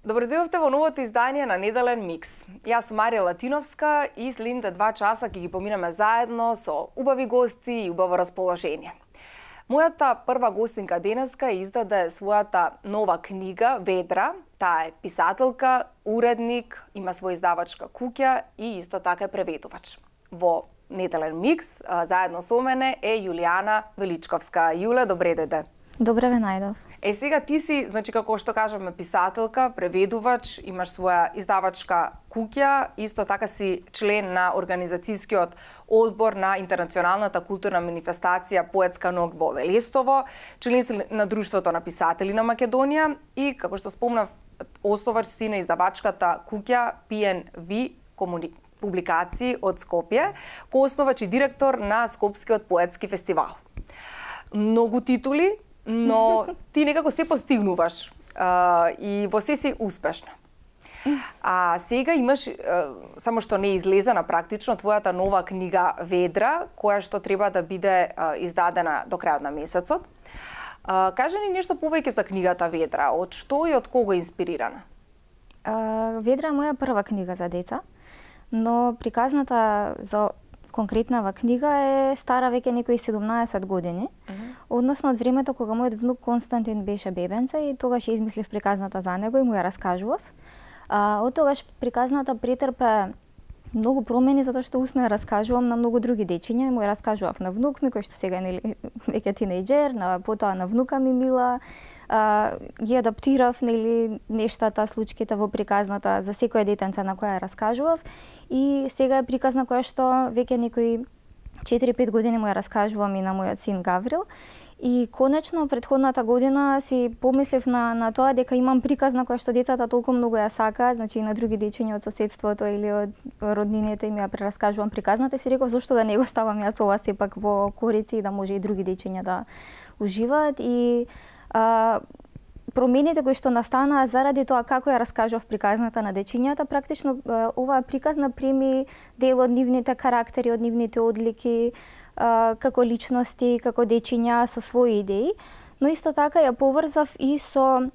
Добродојавте во новото издање на Неделен Микс. Јас сум Марија Латиновска и линда два часа ќе ги поминеме заедно со убави гости и убаво расположение. Мојата прва гостинка денеска издаде својата нова книга Ведра. Таа е писателка, уредник, има своја издавачка куќа и исто така е преведувач. Во неделен микс заедно со мене е Јулијана Величковска. Јуле, добре дојде. Добре ве најдов. Е, сега ти си, значи, како што кажавме, писателка, преведувач, имаш своја издавачка куќа, исто така си член на Организацијскиот одбор на Интернационалната културна манифестација Поетска ног во Велестово, член си на Друштвото на писатели на Македонија и, како што спомнав, основач си на издавачката куќа PNV Комуник публикации од Скопје, кој основач и директор на Скопскиот поетски фестивал. Многу титули, но ти некако се постигнуваш а, и во се си успешна. А сега имаш, само што не излезе на практично, твојата нова книга Ведра, која што треба да биде издадена до крајот на месецот. Кажи ни нешто повеќе за книгата Ведра, од што и од кого е инспирирана? Ведра е моја прва книга за деца, но приказната за конкретнава книга е стара веќе некои 17 години, mm -hmm. односно од времето кога мојот внук Константин беше бебенца и тогаш ја измислив приказната за него и му ја раскажував. А, од тогаш приказната претрпе многу промени затоа што усно ја раскажувам на многу други дечиња, и му ја раскажував на внук ми кој што сега е веќе тинејџер, на потоа на внука ми Мила, а, ги адаптирав нели нештата, случките во приказната за секоја детенца на која раскажував и сега е приказна која што веќе некои 4-5 години му ја раскажувам и на мојот син Гаврил. И конечно, предходната година си помислив на, на тоа дека имам приказна која што децата толку многу ја сакаат, значи и на други дечиња од соседството или од роднините им ја прераскажувам приказната и си реков зошто да не го ставам јас ова сепак во корици и да може и други дечиња да уживаат и а, промените кои што настанаа заради тоа како ја раскажав приказната на дечињата, практично оваа приказна прими дел од нивните карактери, од нивните одлики, како личности, како дечиња со своји идеи, но исто така ја поврзав и со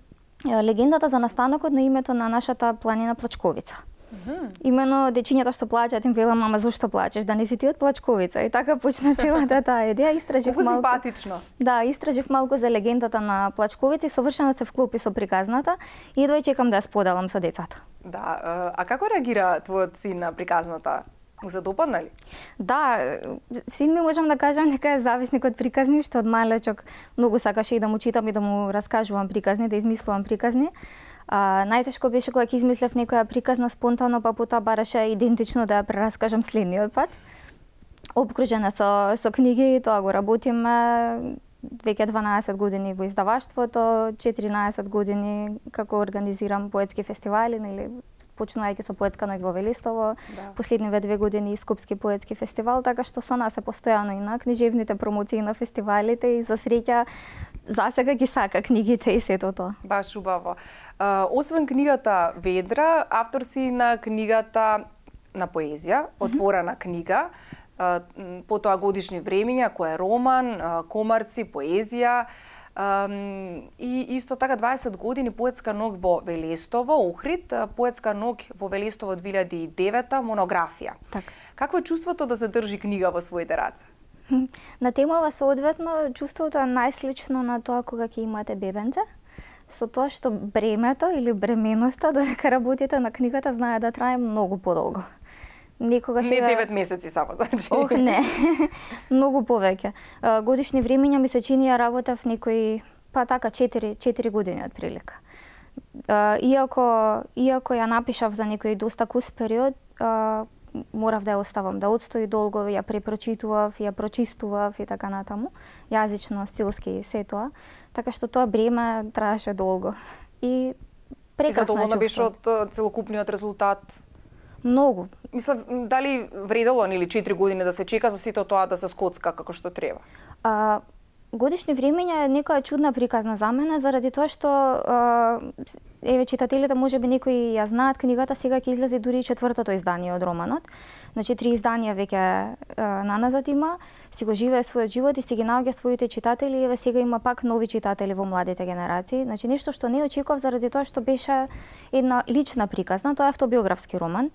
легендата за настанокот на името на нашата планина Плачковица. Имено дечињата што плачат им велам мама зошто плачеш, да не си ти од плачковица. И така почна целата таа идеја. Истражив малку. симпатично. Да, истражив малку за легендата на плачковица и совршено се вклупи со приказната и едва чекам да ја споделам со децата. Да, а како реагира твојот син на приказната? Му се допадна ли? Да, син ми можам да кажам дека е зависник од приказни, што од малечок многу сакаше и да му читам и да му раскажувам приказни, да измислувам приказни. А, најтешко беше кога ќе измислев некоја приказна спонтано, па потоа бараше идентично да ја прераскажам следниот пат. Обкружена со, со книги, тоа го работиме веќе 12 години во издаваштвото, 14 години како организирам поетски фестивали, нели, почнувајќи со поетска ноќ во Велистово, да. последниве две години и Скопски поетски фестивал, така што со нас е постојано и на книжевните промоции на фестивалите и за среќа засега ги сака книгите и сето тоа. Баш убаво. освен книгата Ведра, автор си на книгата на поезија, отворена книга, потоа годишни времиња, кој е роман, комарци, поезија, и исто така 20 години поетска ног во Велестово, Охрид, поетска ног во Велестово 2009 монографија. Так. Какво е чувството да задржи книга во своите раце? На темава соодветно чувството е најслично на тоа кога ќе имате бебенце. Со тоа што бремето или бременоста додека работите на книгата знае да трае многу подолго. Некогаш не 9 месеци само, значи. Ох, не. Многу повеќе. Годишни времења ми се чини ја работав некои па така 4 4 години од прилика. Иако иако ја напишав за некој доста кус период, морав да ја оставам да одстои долго, ја препрочитував, ја прочистував и така натаму, јазично, стилски и се тоа. Така што тоа бреме траеше долго. И прекрасно Задоволна беше од целокупниот резултат Многу. Мислам, дали вредело или 4 години да се чека за сите тоа да се скоцка како што треба? А, Годишни времења е некоја чудна приказна за мене, заради тоа што еве читателите може би некои ја знаат книгата, сега ќе излезе дури и четвртото издание од романот. Значи три изданија веќе наназад има, си го живее својот живот и си ги наоѓа своите читатели, еве сега има пак нови читатели во младите генерации. Значи нешто што не очекував заради тоа што беше една лична приказна, тоа е автобиографски роман.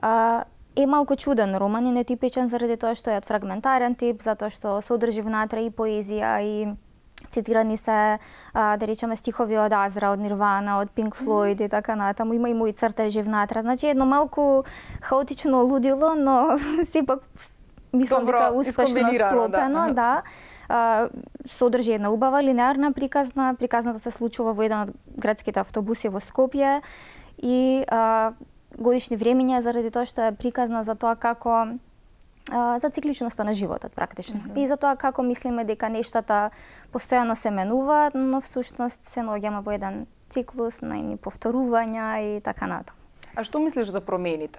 А, е малку чуден роман и нетипичен заради тоа што е од фрагментарен тип, затоа што содржи внатре и поезија и цитирани се, а, да речеме, стихови од Азра, од Нирвана, од Пинк Флойд и така натаму. Има и мои цртежи внатре. Значи, едно малку хаотично лудило, но сепак мислам Добро, дека успешно да, склопено. Да. да. А, содржи една убава линеарна приказна. Приказната се случува во еден од градските автобуси во Скопје и а, годишни времења заради тоа што е приказна за тоа како за цикличноста на животот практично. Mm -hmm. И за тоа како мислиме дека нештата постојано се менуваат, но всушност се наоѓаме во еден циклус на едни повторувања и така нато. А што мислиш за промените?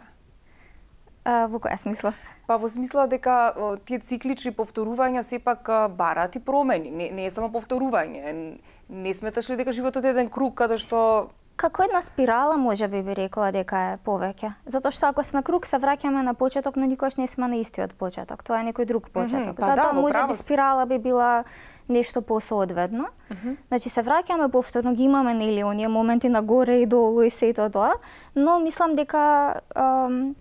А, во која смисла? Па во смисла дека тие циклични повторувања сепак бараат и промени, не, не е само повторување. Не сметаш ли дека животот е еден круг каде што Како една спирала може би би рекла дека е повеќе. Затоа што ако сме круг се враќаме на почеток, но никош не сме на истиот почеток. Тоа е некој друг почеток. Mm -hmm, Затоа да, може би спирала би била нешто посоодведно. Mm -hmm. Значи се враќаме повторно, ги имаме нели оние моменти на горе и долу и сето тоа, но мислам дека ам,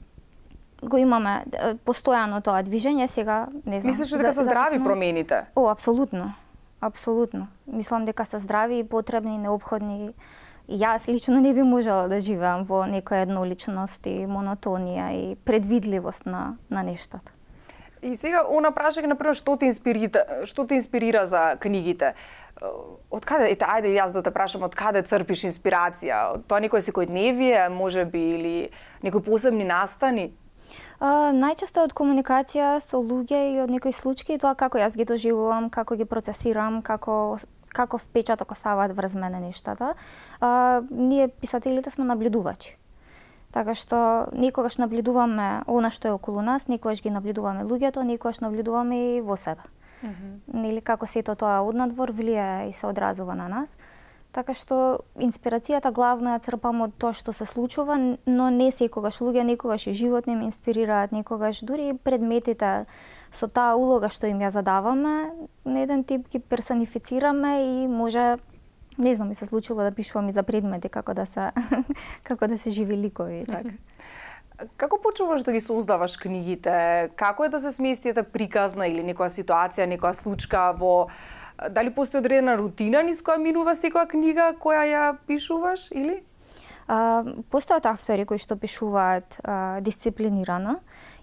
го имаме постојано тоа движење сега, не знам. Мислиш дека се здрави промените? О, апсолутно. Апсолутно. Мислам дека се здрави и потребни, необходни Јас лично не би можела да живеам во некоја едноличност и монотонија и предвидливост на, на нештата. И сега она прашај на прво што те инспирира, што те инспирира за книгите. Од каде, ете, ајде јас да те прашам, од каде црпиш инспирација? Тоа некој секојдневие, може би, или некој посебни настани? Uh, најчесто од комуникација со луѓе и од некои случаи, тоа како јас ги доживувам, како ги процесирам, како каков печаток оставаат врз мене нештата, а, ние писателите сме наблюдувачи. Така што никогаш наблюдуваме она што е околу нас, никогаш ги наблюдуваме луѓето, никогаш наблюдуваме и во себе. Mm -hmm. Нели како сето тоа однадвор влијае и се одразува на нас. Така што инспирацијата главно ја црпам од тоа што се случува, но не секогаш луѓе, никогаш и живот не ме инспирираат, никогаш дури и предметите со таа улога што им ја задаваме, на еден тип ги персонифицираме и може не знам, ми се случило да пишувам и за предмети како да се како да се живи ликови и така. Како почуваш да ги создаваш книгите? Како е да се сместијата приказна или некоја ситуација, некоја случка во дали постои одредена рутина низ која минува секоја книга која ја пишуваш или? А, постојат автори кои што пишуваат а, дисциплинирано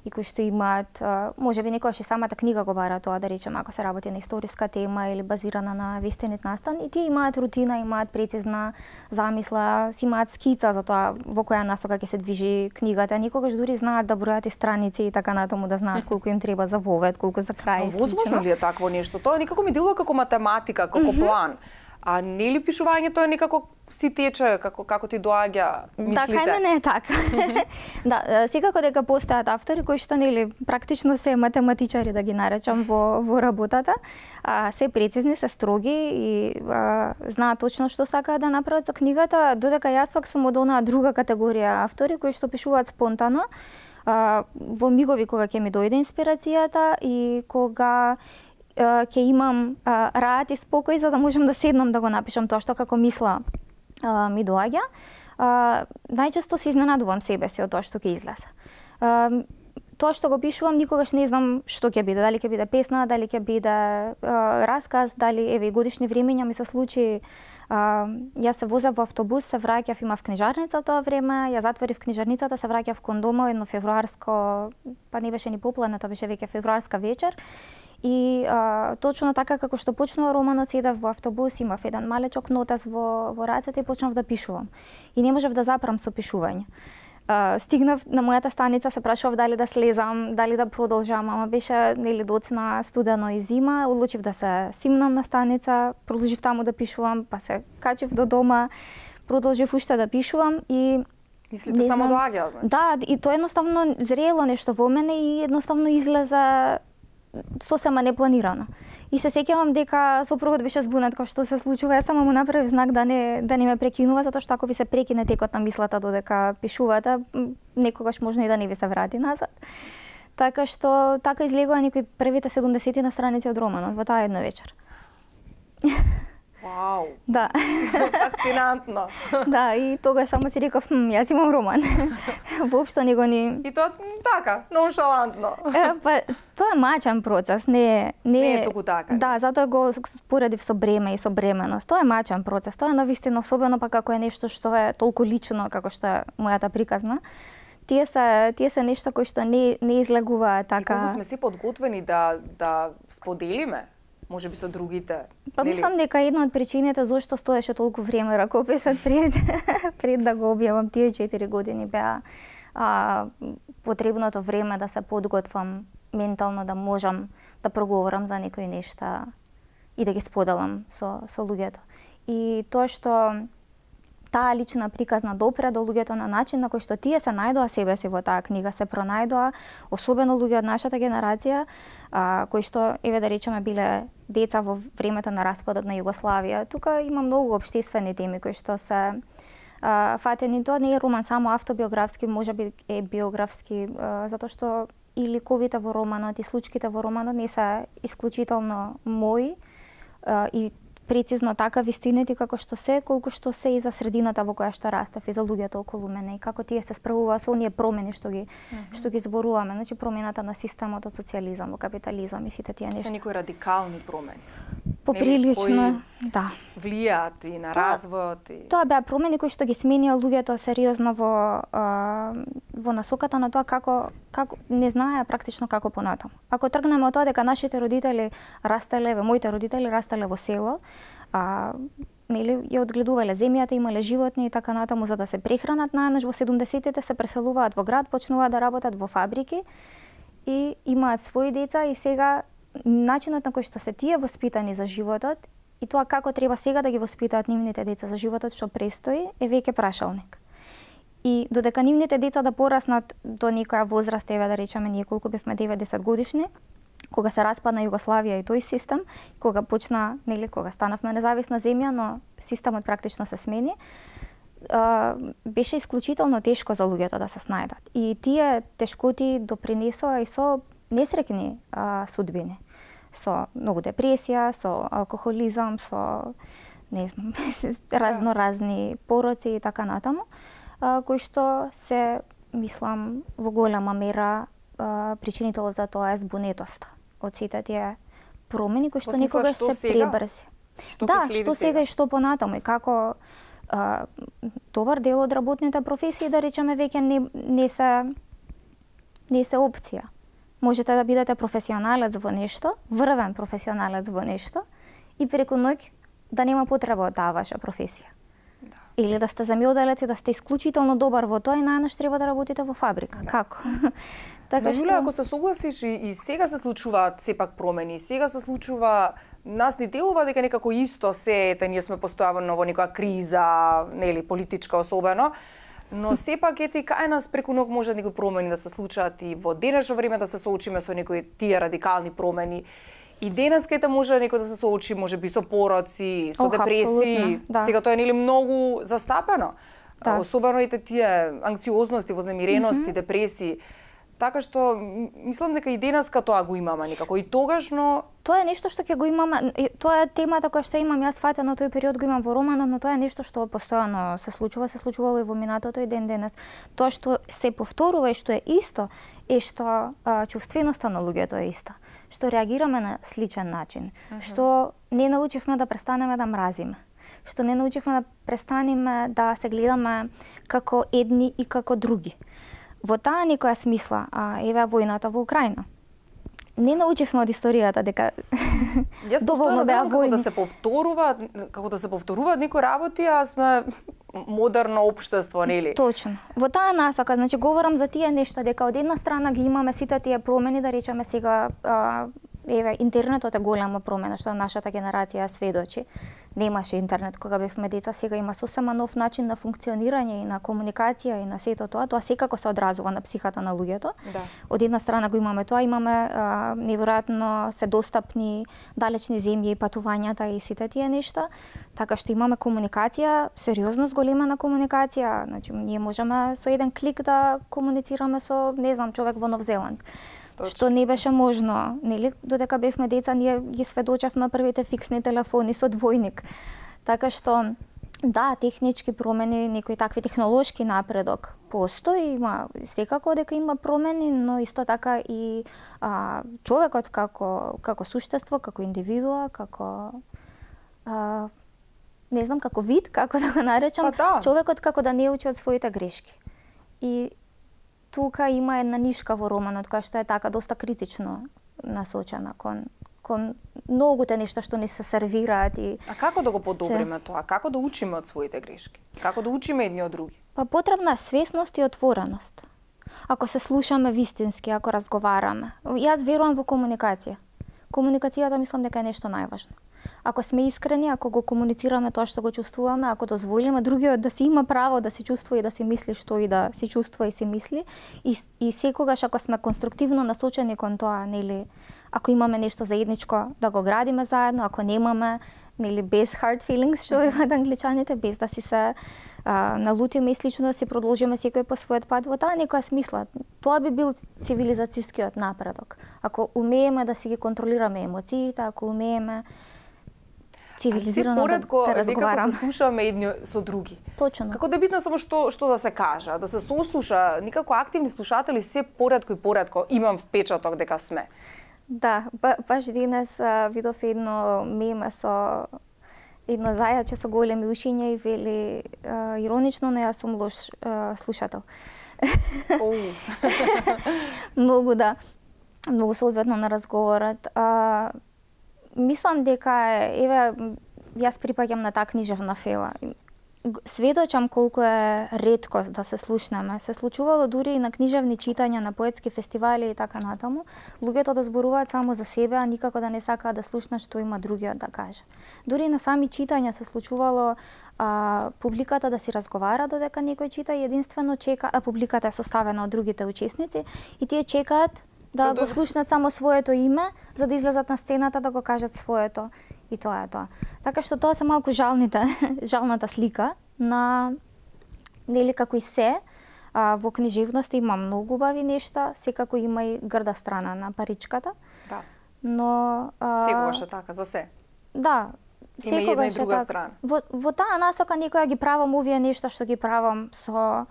и кои што имаат, може би некојаш и самата книга го бара тоа, да речем, ако се работи на историска тема или базирана на вистинит настан, и тие имаат рутина, имаат прецизна замисла, си имаат скица за тоа во која насока ќе се движи книгата, никогаш дури знаат да бројат и страници и така на тому да знаат колку им треба за вовет, колку за крај. Возможно ли е такво нешто? Тоа никако ми делува како математика, како mm -hmm. план. А нели пишувањето е некако си тече како како ти доаѓа мислите? Така е, не е така. да, секако дека постојат автори кои што нели практично се математичари да ги наречам во во работата, а се прецизни, се строги и а, знаат точно што сакаат да направат со книгата, додека јас пак сум од онаа друга категорија автори кои што пишуваат спонтано во мигови кога ќе ми дојде инспирацијата и кога ќе имам раат и спокој за да можам да седнам да го напишам тоа што како мисла ми доаѓа. Најчесто се изненадувам себе се од тоа што ќе излезе. Тоа што го пишувам никогаш не знам што ќе биде, дали ќе биде песна, дали ќе биде расказ, дали еве годишни времења ми се случи Јас се возев во автобус, се враќав, имав книжарница тоа време, ја затворив книжарницата, се враќав кон дома, едно февруарско, па не беше ни поплана, тоа беше веќе февруарска вечер. И а, точно така како што почнува романот, седав во автобус, имав еден малечок нотас во, во рацете и почнав да пишувам. И не можев да запрам со пишување. А, стигнав на мојата станица, се прашував дали да слезам, дали да продолжам, ама беше нели доцна студено и зима, одлучив да се симнам на станица, продолжив таму да пишувам, па се качив до дома, продолжив уште да пишувам и Мислите не само доаѓа, значи? Да, и тоа едноставно зрело нешто во мене и едноставно излеза сосема непланирано. И се сеќавам дека сопругот беше збунат кога што се случува, само му направив знак да не да не ме прекинува затоа што ако ви се прекине текот на мислата додека пишувате, некогаш можно и да не ви се врати назад. Така што така излегоа некои првите 70 на страници од романот во таа една вечер. Вау! Да. Фастинантно. да, и тогаш само си реков, јас имам роман. Воопшто не го ни... И тоа така, но е, па, тоа е мачен процес, не, не, не е туку така. Да, затоа го споредив со бреме и со бременост. Тоа е мачен процес, тоа е навистина особено па како е нешто што е толку лично како што е мојата приказна тие се тие се нешто кои што не не излегува така. И сме си подготвени да да споделиме може би со другите. Па нели? мислам дека една од причините зошто стоеше толку време ракописот пред, пред да го објавам тие 4 години беа а, потребното време да се подготвам ментално да можам да проговорам за некои нешта и да ги споделам со, со луѓето. И тоа што таа лична приказна допре до луѓето на начин на кој што тие се најдоа себе си во таа книга, се пронајдоа, особено луѓе од нашата генерација, а, кои што, еве да речеме, биле деца во времето на распадот на Југославија. Тука има многу обштествени теми кои што се а, фатени. Тоа не е роман само автобиографски, може би е биографски, а, затоа што и ликовите во романот, и случките во романот не се исклучително мои, и прецизно така вистинети како што се, колку што се и за средината во која што растев и за луѓето околу мене и како тие се справуваа со оние промени што ги mm -hmm. што ги зборуваме, значи промената на системот од социјализам во капитализам и сите тие нешта. Се некои радикални промени. Поприлично. Кои да. влијаат и на развојот. И... Тоа беа промени кои што ги сменија луѓето сериозно во, во насоката на тоа како, како не знаеа практично како понатаму. Ако тргнеме од тоа дека нашите родители растеле, моите родители растеле во село, а, нели, ја одгледувале земјата, имале животни и така натаму за да се прехранат, најнаш во 70-тите се преселуваат во град, почнуваат да работат во фабрики и имаат своји деца и сега начинот на кој што се тие воспитани за животот и тоа како треба сега да ги воспитаат нивните деца за животот што престои е веќе прашалник. И додека нивните деца да пораснат до некоја возраст, еве да речеме ние колку бевме 90 годишни, кога се распадна Југославија и тој систем, кога почна, нели, кога станавме независна земја, но системот практично се смени, беше исклучително тешко за луѓето да се снајдат. И тие тешкоти допринесоа и со несрекни судбини со многу депресија, со алкохолизам, со не знам, разно да. разни пороци и така натаму, кои што се, мислам, во голема мера причинител за тоа е збунетоста од сите тие промени кои што никогаш се пребрзи. Што да, што сега и што понатаму и како а, добар дел од работните професии да речеме веќе не не се не се опција можете да бидете професионалец во нешто, врвен професионалец во нешто и преку ноќ да нема потреба од таа ваша професија. Да. Или да сте замјоделец и да сте исклучително добар во тоа и најнаш треба да работите во фабрика. Да. Како? така Но, што... ако се согласиш и, и сега се случуваат сепак промени, сега се случува нас ни делува дека некако исто се, ете, ние сме постојавано во некоја криза, нели, политичка особено, но сепак ете кај нас преку ног може да некои промени да се случат и во денешно време да се соочиме со некои тие радикални промени. И денес кај може некој да се соочи, може би со пороци, со oh, депресии. Да. Сега тоа е нели многу застапено. Да. Особено ете тие анксиозности, вознемирености, mm -hmm. депресии. Така што мислам дека и денеска тоа го имаме некако и тогашно Тоа е нешто што ќе го имаме, тоа е темата која што имам јас на тој период го имам во романот, но тоа е нешто што постојано се случува, се случувало и во минатото и ден денес. Тоа што се повторува и што е исто е што а, чувственоста на луѓето е иста, што реагираме на сличен начин, uh -huh. што не научивме да престанеме да мразиме што не научивме да престанеме да се гледаме како едни и како други. Во таа некоја смисла, а еве војната во Украина не научивме од историјата дека Јас доволно беа војни. Како да се повторува, како да се повторуваат некои работи, а сме модерно општество, нели? Точно. Во таа насока, значи говорам за тие нешта дека од една страна ги имаме сите тие промени, да речеме сега а, еве интернетот е голема промена што нашата генерација сведочи. Немаше интернет кога бевме деца, сега има сосема нов начин на функционирање и на комуникација и на сето тоа, тоа секако се одразува на психата на луѓето. Да. Од една страна го имаме тоа, имаме неверојатно се достапни далечни земји и патувањата и сите тие нешта, така што имаме комуникација, сериозно зголема на комуникација, значи ние можеме со еден клик да комуницираме со не знам човек во Нов Зеланд. Точно. што не беше можно, нели? Додека бевме деца, ние ги сведочавме првите фиксни телефони со двојник. Така што Да, технички промени, некои такви технолошки напредок постои, има секако дека има промени, но исто така и а, човекот како како суштество, како индивидуа, како а, не знам како вид, како да го наречам, па, да. човекот како да не учи од своите грешки. И тука има една нишка во романот која што е така доста критично насочена кон кон те нешта што не се сервираат и А како да го подобриме се... тоа? Како да учиме од своите грешки? Како да учиме едни од други? Па потребна е свесност и отвореност. Ако се слушаме вистински, ако разговараме. Јас верувам во комуникација. Комуникацијата мислам дека е нешто најважно. Ако сме искрени, ако го комуницираме тоа што го чувствуваме, ако дозволиме другиот да си има право да се чувствува и да се мисли што и да се чувствува и се мисли, и, и секогаш ако сме конструктивно насочени кон тоа, нели, ако имаме нешто заедничко да го градиме заедно, ако немаме, нели без hard feelings што е од англичаните, без да си се а, налутиме и слично да си продолжиме секој по својот пат во таа некоја смисла. Тоа би бил цивилизацискиот напредок. Ако умееме да си ги контролираме емоциите, ако умееме цивилизирано да го, да разговарам. се слушаме едни со други. Точно. Како да битно само што што да се кажа, да се сослуша, никако активни слушатели се поредко и поредко имам впечаток дека сме. Да, баш денес видов едно меме со едно зајаче со големи ушиња и вели иронично, не јас сум лош слушател. Многу да. Многу се на разговорот. А, мислам дека еве јас припаѓам на таа книжевна фела. Сведочам колку е редкост да се слушнеме. Се случувало дури и на книжевни читања, на поетски фестивали и така натаму, луѓето да зборуваат само за себе, а никако да не сакаат да слушнат што има другиот да каже. Дури и на сами читања се случувало а, публиката да си разговара додека некој чита и единствено чека, а публиката е составена од другите учесници и тие чекаат да го слушнат само своето име, за да излезат на сцената да го кажат своето и тоа е тоа. Така што тоа се малку жалните, жалната слика на нели како и се а, во книжевност има многу убави нешта, секако има и грда страна на паричката. Да. Но а... секогаш е така за се. Да, има секогаш е и друга така. страна. Во, во таа насока некоја ги правам овие нешта што ги правам со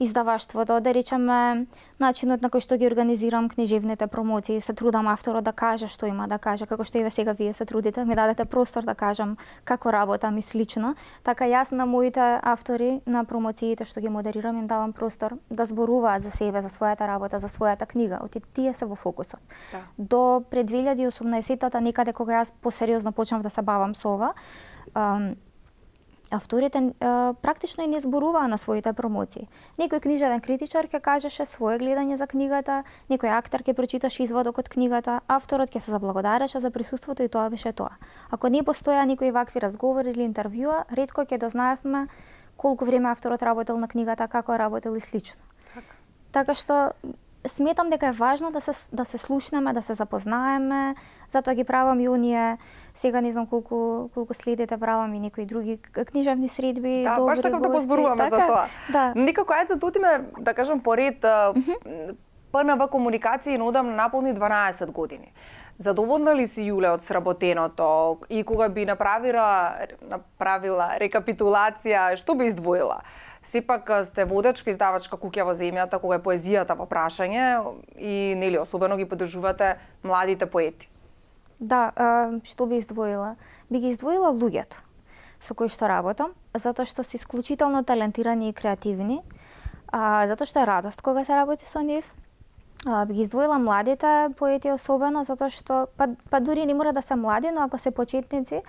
издаваштвото, да речеме, начинот на кој што ги организирам книжевните промоции, се трудам авторот да каже што има да каже, како што ве сега вие се трудите, ми дадете простор да кажам како работам и слично, така јас на моите автори на промоциите што ги модерирам им давам простор да зборуваат за себе, за својата работа, за својата книга, оти тие се во фокусот. Да. До пред 2018-тата некаде кога јас посериозно почнав да се бавам со ова, авторите е, практично и не зборуваа на своите промоции. Некој книжевен критичар ќе кажеше свое гледање за книгата, некој актер ќе прочиташе изводок од книгата, авторот ќе се заблагодареше за присуството и тоа беше тоа. Ако не постоја никој вакви разговори или интервјуа, ретко ќе дознаевме колку време авторот работел на книгата, како работел и слично. Така, така што сметам дека е важно да се да се слушнеме, да се запознаеме, затоа ги правам јуније сега не знам колку колку следите правам и некои други книжевни средби, да, добри баш сакам да позборуваме така, за така, тоа. Да. Никако ајде да отиме да кажам поред mm -hmm. ПНВ комуникација и одам на наполни 12 години. Задоволна ли си Јуле од сработеното? И кога би направила, направила рекапитулација, што би издвоила? Сепак сте водачка издавачка куќа во земјата кога е поезијата во прашање и нели особено ги подржувате младите поети. Да, што би издвоила? Би ги издвоила луѓето со кои што работам, затоа што се исклучително талентирани и креативни, а, затоа што е радост кога се работи со нив, би ги издвоила младите поети особено затоа што па, па дури не мора да се млади, но ако се почетници,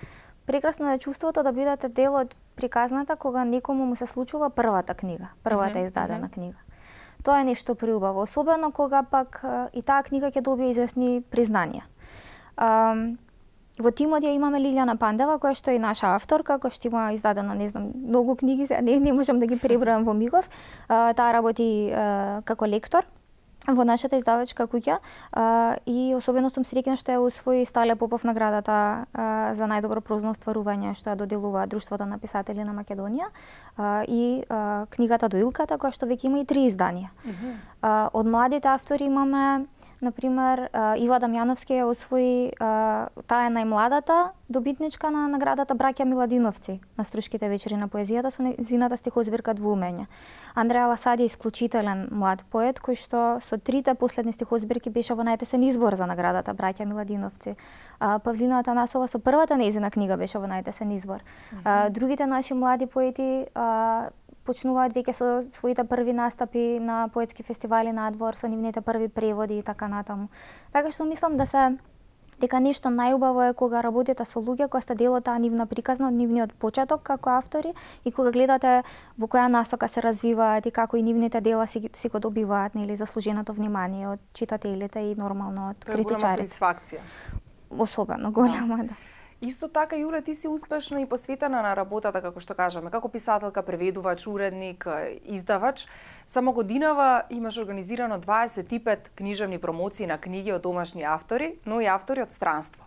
прекрасно е чувството да бидете дел од приказната кога некому му се случува првата книга, првата mm -hmm. издадена mm -hmm. книга. Тоа е нешто приубаво, особено кога пак и таа книга ќе добие известни признанија. во тимот ја имаме Лилјана Пандева, која што е наша авторка, која што има издадено, не знам, многу книги, не, не можам да ги пребројам во мигов. А, таа работи како лектор во нашата издавачка куќа и особено сум среќна што ја усвои Сталја Попов наградата а, за најдобро прозно стварување што ја доделува Друштвото на писатели на Македонија а, и а, книгата Доилката која што веќе има и три изданија. Mm -hmm. а, од младите автори имаме Например, Ила Дамјановски ја освои таа е најмладата добитничка на наградата Браќа Миладиновци на струшките вечери на поезијата со незината стихозбирка двумење Андреа Ласади е исклучителен млад поет кој што со трите последни стихозбирки беше во најтесен избор за наградата Браќа Миладиновци. Павлина Атанасова со првата нејзина книга беше во најтесен избор. Другите наши млади поети почнуваат веќе со своите први настапи на поетски фестивали надвор, со нивните први преводи и така натаму. Така што мислам да се дека нешто најубаво е кога работите со луѓе кои сте дел од таа нивна приказна, од нивниот почеток како автори и кога гледате во која насока се развиваат и како и нивните дела си, си го добиваат, нели, заслуженото внимание од читателите и нормално од критичарите. Тоа е сатисфакција. Особено голема, да. да. Исто така, Јуле, ти си успешна и посветена на работата, како што кажаме, како писателка, преведувач, уредник, издавач. Само годинава имаш организирано 25 книжевни промоции на книги од домашни автори, но и автори од странство.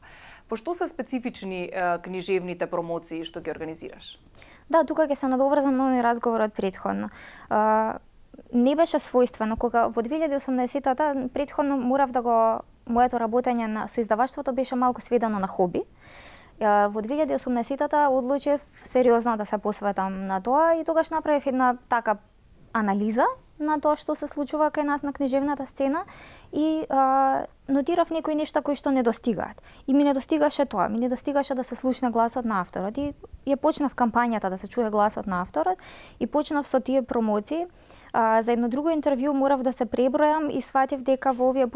Пошто се специфични е, книжевните промоции што ги организираш? Да, тука ќе се надоврзам на разговор од предходно. Е, не беше својствено кога во 2018 та предходно морав да го моето работење на соиздаваштвото беше малку сведено на хоби. Uh, Во 2018-тата одлучив сериозно да се посветам на тоа и тогаш направив една така анализа на тоа што се случува кај нас на книжевната сцена и а, нотирав некои нешта кои што не достигаат. И ми не достигаше тоа, ми не достигаше да се слушне гласот на авторот и ја почнав кампањата да се чуе гласот на авторот и почнав со тие промоции. А, за едно друго интервју морав да се пребројам и сватив дека во овие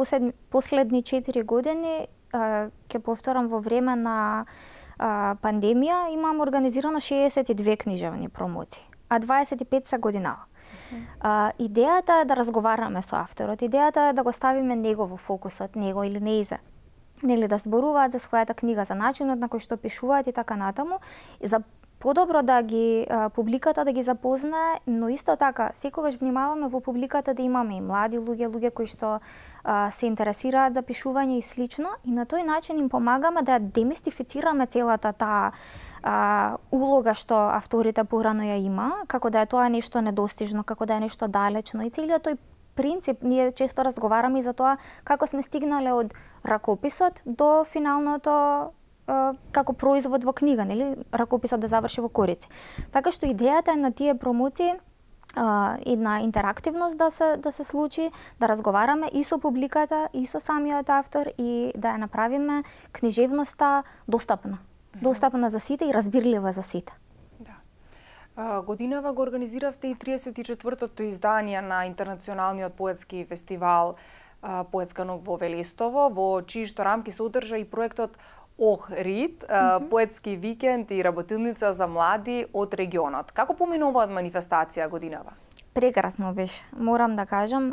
последни 4 години ќе повторам во време на пандемија имам организирано 62 книжевни промоции, а 25 са годинава. А, идејата е да разговараме со авторот, идејата е да го ставиме него во фокусот, него или неизе. Нели да зборуваат за својата книга, за начинот на кој што пишуваат и така натаму, за подобро да ги публиката да ги запознае, но исто така секогаш внимаваме во публиката да имаме и млади луѓе, луѓе кои што а, се интересираат за пишување и слично и на тој начин им помагаме да демистифицираме целата таа а, улога што авторите порано ја има, како да е тоа нешто недостижно, како да е нешто далечно и целиот тој принцип, ние често разговараме и за тоа како сме стигнале од ракописот до финалното како производ во книга, нели, ракописот да заврши во корици. Така што идејата е на тие промоции и една интерактивност да се да се случи, да разговараме и со публиката, и со самиот автор и да ја направиме книжевноста достапна. Достапна за сите и разбирлива за сите. Да. Годинава го организиравте и 34-тото издание на Интернационалниот поетски фестивал поетска ног во Велистово, во чии што рамки се одржа и проектот Ох Рид, mm -hmm. поетски викенд и работилница за млади од регионот. Како поминуваат манифестација годинава? Прекрасно беше. Морам да кажам,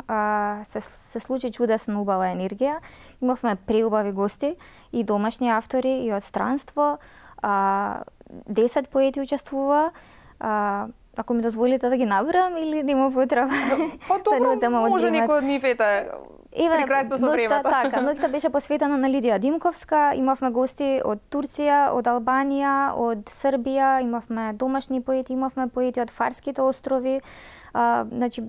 се, се случи чудесна убава енергија. Имавме преубави гости и домашни автори и од странство. Десет поети учествува. Ако ми дозволите да ги наберам или има потреба. Па добро, може никој од нив ете Еве, при крај сме со времето. Така, ноќта беше посветена на Лидија Димковска. Имавме гости од Турција, од Албанија, од Србија, имавме домашни поети, имавме поети од Фарските острови. А, значи,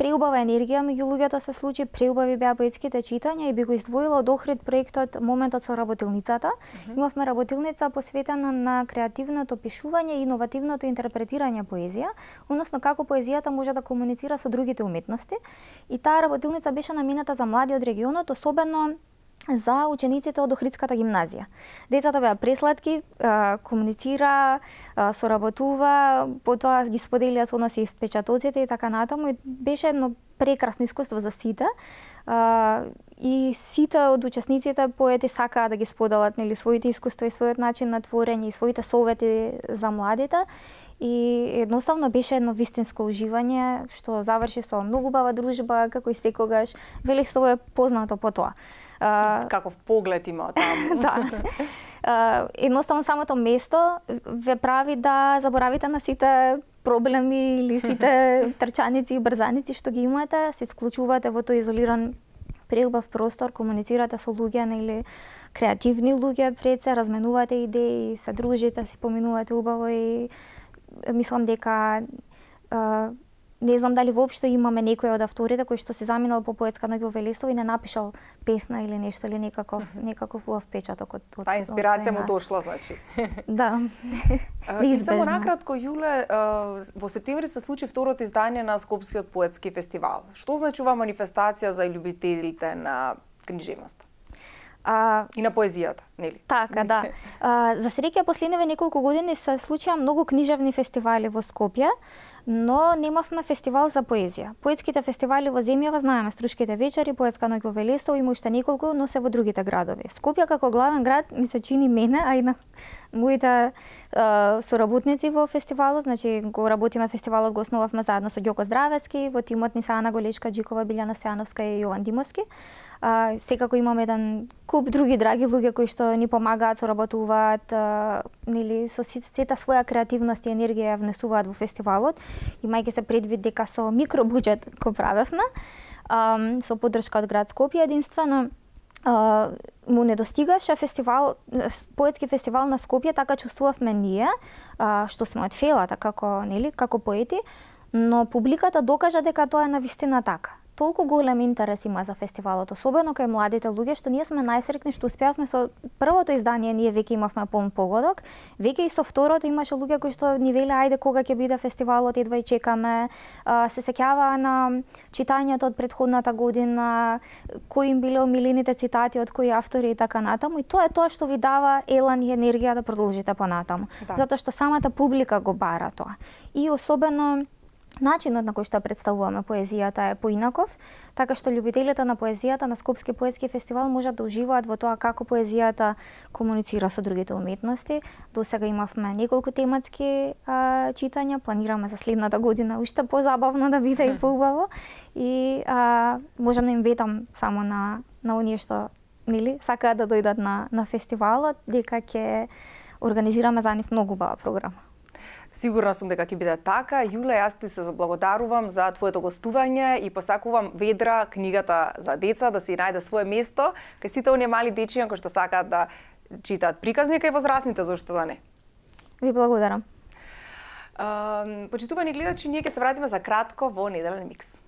Преубава енергија меѓу луѓето се случи, преубави беа поетските читања и би го издвоила од Охрид проектот Моментот со работилницата. Uh -huh. Имавме работилница посветена на креативното пишување и иновативното интерпретирање поезија, односно како поезијата може да комуницира со другите уметности. И таа работилница беше намената за млади од регионот, особено за учениците од Охридската гимназија. Децата беа пресладки, комуницира, соработува, потоа ги споделија со нас и впечатоците и така натаму. И беше едно прекрасно искуство за сите. И сите од учесниците поети сакаа да ги споделат нели своите искуства и својот начин на творење и своите совети за младите. И едноставно беше едно вистинско уживање што заврши со многу бава дружба, како и секогаш. велих со е познато по тоа. А, Каков поглед има таму. да. А, едноставно самото место ве прави да заборавите на сите проблеми или сите трчаници и брзаници што ги имате, се исклучувате во тој изолиран преубав простор, комуницирате со луѓе или креативни луѓе пред се, разменувате идеи, се дружите, се поминувате убаво и мислам дека не знам дали воопшто имаме некој од авторите кој што се заминал по поетска ноќ во Велисово и не напишал песна или нешто или некаков некаков во впечаток од тоа. Па, Таа инспирација му дошла, значи. да. и само накратко Јуле во септември се случи второто издание на Скопскиот поетски фестивал. Што значува манифестација за љубителите на книжевност? А, и на поезијата, нели? Така, да. А, за среќа последниве неколку години се случија многу книжевни фестивали во Скопје, но немавме фестивал за поезија. Поетските фестивали во земјава знаеме Струшките вечери, Поетска ноќ во Велесово има уште неколку, но се во другите градови. Скопје како главен град ми се чини мене, а и на моите соработници во фестивалот, значи го работиме фестивалот, го основавме заедно со Ѓоко Здравески, во тимот ни Сана Голечка, Джикова, Билјана Сеановска и Јован Димовски. А, секако имаме еден куп други драги луѓе кои што ни помагаат, соработуваат, а, нели со сета своја креативност и енергија внесуваат во фестивалот, имајќи се предвид дека со микробуџет кој правевме, а, со поддршка од град Скопје единствено, а, му не достигаше фестивал, э, поетски фестивал на Скопје, така чувствувавме ние, а, што сме од фелата така како, нели, како поети, но публиката докажа дека тоа е на вистина така толку голем интерес има за фестивалот, особено кај младите луѓе, што ние сме најсрекни што успеавме со првото издание, ние веќе имавме полн погодок, веќе и со второто имаше луѓе кои што ни веле ајде кога ќе биде фестивалот, едва и чекаме. Се сеќаваа на читањето од предходната година, кои им биле омилените цитати од кои автори и така натаму, и тоа е тоа што ви дава елан и енергија да продолжите понатаму. Да. Затоа што самата публика го бара тоа. И особено Начинот на кој што представуваме поезијата е поинаков, така што љубителите на поезијата на Скопски поетски фестивал можат да уживаат во тоа како поезијата комуницира со другите уметности. До сега имавме неколку тематски а, читања, планираме за следната година уште позабавно да биде и поубаво и а, можам да им ветам само на на оние што нели сакаат да дојдат на на фестивалот дека ќе организираме за нив многу баба програма. Сигурна сум дека ќе биде така. Јуле, јас ти се заблагодарувам за твоето гостување и посакувам ведра книгата за деца да се најде свое место кај сите оние мали дечиња кои што сакаат да читаат приказника и возрастните, зошто да не. Ви благодарам. почитувани гледачи, ние ќе се вратиме за кратко во неделен микс.